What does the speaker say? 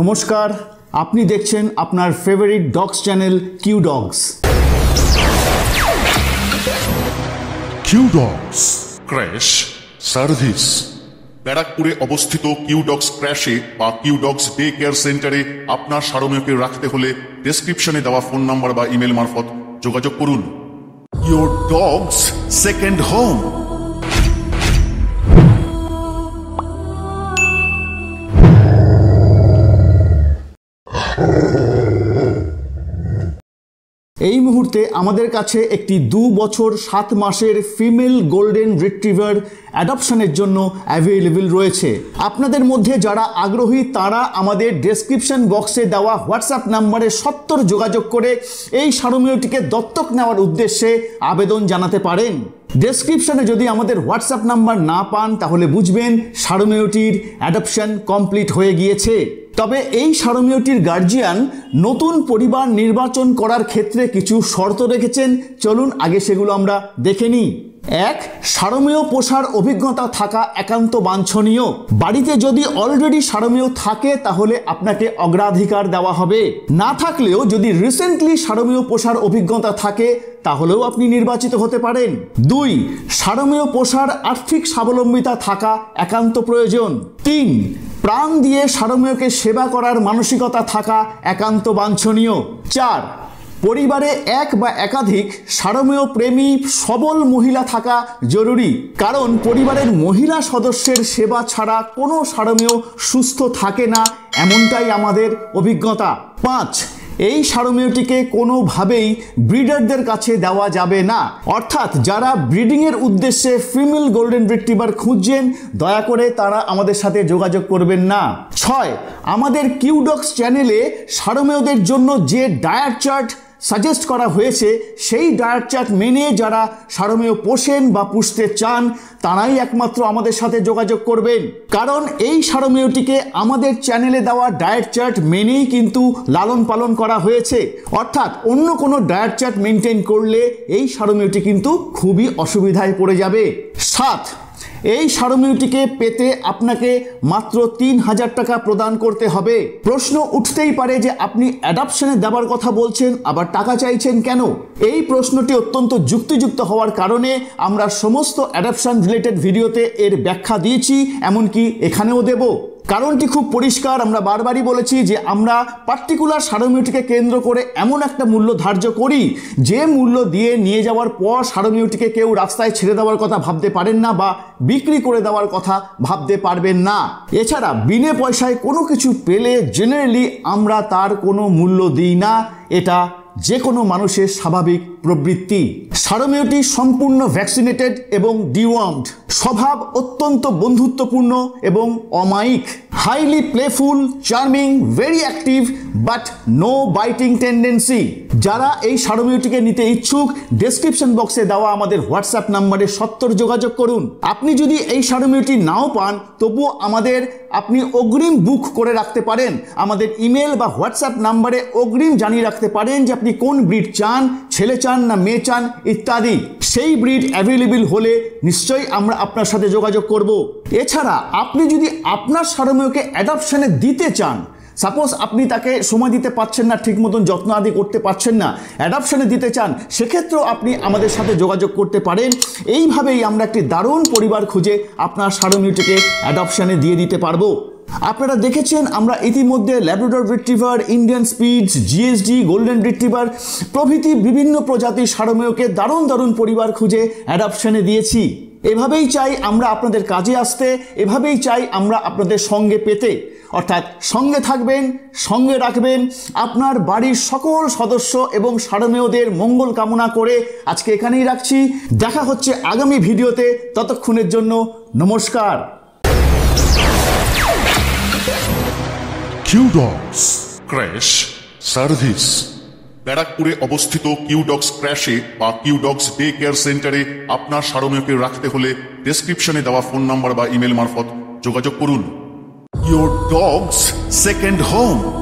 নমস্কার আপনি দেখছেন আপনার favourite dogs channel Q dogs Q dogs creche service ব্যারাকপুরে অবস্থিত ডগস ক্র্যাশে বা ডগস ডে কেয়ার সেন্টারে আপনার সারমেয়কে রাখতে হলে ডেসক্রিপশনে দেওয়া ফোন নাম্বার বা ইমেল মারফত যোগাযোগ করুন ইউর ডগস সেকেন্ড হোম এই মুহূর্তে আমাদের কাছে একটি দু বছর সাত মাসের ফিমেল গোল্ডেন রিট্রিভার অ্যাডপশনের জন্য অ্যাভেলেবেল রয়েছে আপনাদের মধ্যে যারা আগ্রহী তারা আমাদের ডেসক্রিপশন বক্সে দেওয়া হোয়াটসঅ্যাপ নাম্বারে সত্তর যোগাযোগ করে এই সারমেয়টিকে দত্তক নেওয়ার উদ্দেশ্যে আবেদন জানাতে পারেন ডেসক্রিপশানে যদি আমাদের হোয়াটসঅ্যাপ নাম্বার না পান তাহলে বুঝবেন সারমেয়টির অ্যাডপশান কমপ্লিট হয়ে গিয়েছে তবে এই সারমেয়টির গার্জিয়ান নতুন পরিবার নির্বাচন করার ক্ষেত্রে কিছু শর্ত রেখেছেন চলুন আগে সেগুলো আমরা দেখে নিই এক সারমেয় পোষার অভিজ্ঞতা থাকা একান্ত বাঞ্ছনীয় বাড়িতে যদি অলরেডি সারমেয় থাকে তাহলে আপনাকে অগ্রাধিকার দেওয়া হবে না থাকলেও যদি রিসেন্টলি সারমেয় পোষার অভিজ্ঞতা থাকে তাহলেও আপনি নির্বাচিত হতে পারেন দুই সারমেয় পোষার আর্থিক স্বাবলম্বিতা থাকা একান্ত প্রয়োজন তিন প্রাণ দিয়ে সারমেয়কে সেবা করার মানসিকতা থাকা একান্ত বাঞ্ছনীয় চার পরিবারে এক বা একাধিক সারমেয় প্রেমী সবল মহিলা থাকা জরুরি কারণ পরিবারের মহিলা সদস্যের সেবা ছাড়া কোনো সারমেয় সুস্থ থাকে না এমনটাই আমাদের অভিজ্ঞতা পাঁচ এই সারমেয়টিকে কোনোভাবেই ব্রিডারদের কাছে দেওয়া যাবে না অর্থাৎ যারা ব্রিডিংয়ের উদ্দেশ্যে ফিমেল গোল্ডেন রিট্রিভার খুঁজছেন দয়া করে তারা আমাদের সাথে যোগাযোগ করবেন না ছয় আমাদের কিউডক্স চ্যানেলে সারমেয়দের জন্য যে ডায়ার চার্ট সাজেস্ট করা হয়েছে সেই ডায়েট চার্ট মেনে যারা সারমেয় পোষেন বা পুষতে চান তারাই একমাত্র আমাদের সাথে যোগাযোগ করবেন কারণ এই সারমেয়টিকে আমাদের চ্যানেলে দেওয়া ডায়েট চার্ট মেনেই কিন্তু লালন পালন করা হয়েছে অর্থাৎ অন্য কোনো ডায়েট চার্ট মেনটেন করলে এই সারমেয়টি কিন্তু খুবই অসুবিধায় পড়ে যাবে সাত এই সারমিউটিকে পেতে আপনাকে মাত্র তিন হাজার টাকা প্রদান করতে হবে প্রশ্ন উঠতেই পারে যে আপনি অ্যাডাপশনে দেবার কথা বলছেন আবার টাকা চাইছেন কেন এই প্রশ্নটি অত্যন্ত যুক্তিযুক্ত হওয়ার কারণে আমরা সমস্ত অ্যাডাপশন রিলেটেড ভিডিওতে এর ব্যাখ্যা দিয়েছি এমনকি এখানেও দেবো কারণটি খুব পরিষ্কার আমরা বারবারই বলেছি যে আমরা পার্টিকুলার সারমিউটিকে কেন্দ্র করে এমন একটা মূল্য ধার্য করি যে মূল্য দিয়ে নিয়ে যাওয়ার পর সারমিউটিকে কেউ রাস্তায় ছেড়ে দেওয়ার কথা ভাবতে পারেন না বা বিক্রি করে দেওয়ার কথা ভাবতে পারবেন না এছাড়া বিনে পয়সায় কোনো কিছু পেলে জেনারেলি আমরা তার কোনো মূল্য দিই না এটা যে কোনো মানুষের স্বাভাবিক প্রবৃত্তি সারমেয়টি সম্পূর্ণ ভ্যাকসিনেটেড এবং ডিওয়ার্মড স্বভাব অত্যন্ত বন্ধুত্বপূর্ণ এবং অমায়িক highly playful charming very active but no biting tendency যারা এই সারমীয়টিকে নিতে ইচ্ছুক ডেসক্রিপশন বক্সে দেওয়া আমাদের হোয়াটসঅ্যাপ নাম্বারে সত্তর যোগাযোগ করুন আপনি যদি এই সারমীয়টি নাও পান তবুও আমাদের আপনি অগ্রিম বুক করে রাখতে পারেন আমাদের ইমেল বা হোয়াটসঅ্যাপ নাম্বারে অগ্রিম জানিয়ে রাখতে পারেন যে আপনি কোন ব্রিড চান ছেলে চান না মেয়ে চান ইত্যাদি সেই ব্রিড অ্যাভেলেবেল হলে নিশ্চয়ই আমরা আপনার সাথে যোগাযোগ করব এছাড়া আপনি যদি আপনার সারমীয়কে অ্যাডাপশনে দিতে চান সাপোজ আপনি তাকে সময় দিতে পারছেন না ঠিক মতন যত্ন আদি করতে পারছেন না অ্যাডাপশনে দিতে চান সেক্ষেত্রেও আপনি আমাদের সাথে যোগাযোগ করতে পারেন এইভাবেই আমরা একটি দারুণ পরিবার খুঁজে আপনার সারমিউটিকে অ্যাডাপশানে দিয়ে দিতে পারবো আপনারা দেখেছেন আমরা ইতিমধ্যে labrador retriever Indian spitz GSD golden retriever প্রভৃতি বিভিন্ন প্রজাতির সারমেয়কে দারুণ দারুণ পরিবার খুঁজে অ্যাডাপশানে দিয়েছি এভাবেই চাই আমরা আপনাদের কাজে আসতে এভাবেই চাই আমরা আপনাদের সঙ্গে পেতে অর্থাৎ সঙ্গে থাকবেন সঙ্গে রাখবেন আপনার বাড়ির সকল সদস্য এবং সারমেয়দের মঙ্গল কামনা করে আজকে এখানেই রাখছি দেখা হচ্ছে আগামী ভিডিওতে ততক্ষণের জন্য নমস্কার Q Dogs ব্যারাকপুরে অবস্থিত কিউডক্স ক্র্যাশে বা কিউডক্স ডে কেয়ার সেন্টারে আপনার সারমেয়কে রাখতে হলে ডেসক্রিপশনে দেওয়া ফোন নাম্বার বা ইমেল মারফত যোগাযোগ করুন ইউর ডগস সেকেন্ড হোম